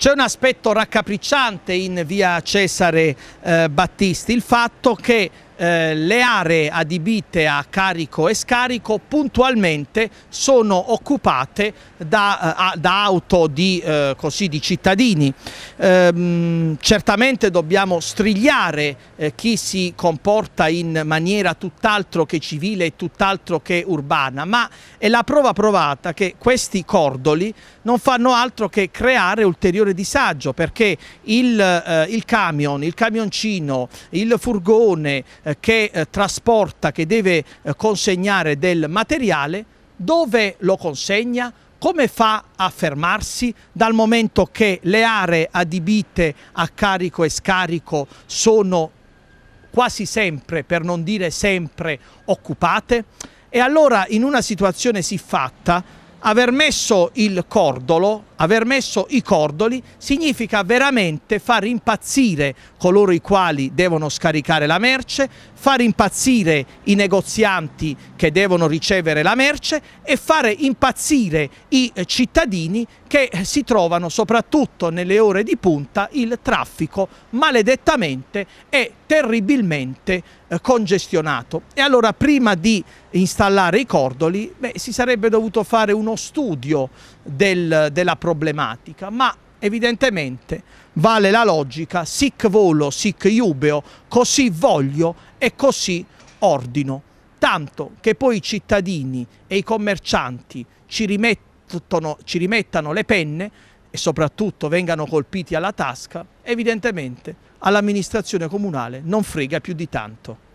C'è un aspetto raccapricciante in via Cesare eh, Battisti, il fatto che eh, le aree adibite a carico e scarico puntualmente sono occupate da, eh, a, da auto di, eh, così, di cittadini. Ehm, certamente dobbiamo strigliare eh, chi si comporta in maniera tutt'altro che civile e tutt'altro che urbana, ma è la prova provata che questi cordoli non fanno altro che creare ulteriore disagio perché il, eh, il camion, il camioncino, il furgone, eh, che eh, trasporta, che deve eh, consegnare del materiale, dove lo consegna, come fa a fermarsi dal momento che le aree adibite a carico e scarico sono quasi sempre, per non dire sempre, occupate? E allora in una situazione siffatta aver messo il cordolo Aver messo i cordoli significa veramente far impazzire coloro i quali devono scaricare la merce, far impazzire i negozianti che devono ricevere la merce e fare impazzire i cittadini che si trovano soprattutto nelle ore di punta il traffico maledettamente e terribilmente eh, congestionato. E allora prima di installare i cordoli beh, si sarebbe dovuto fare uno studio del, della proposta problematica, ma evidentemente vale la logica sic volo, sic iubeo, così voglio e così ordino. Tanto che poi i cittadini e i commercianti ci, ci rimettano le penne e soprattutto vengano colpiti alla tasca, evidentemente all'amministrazione comunale non frega più di tanto.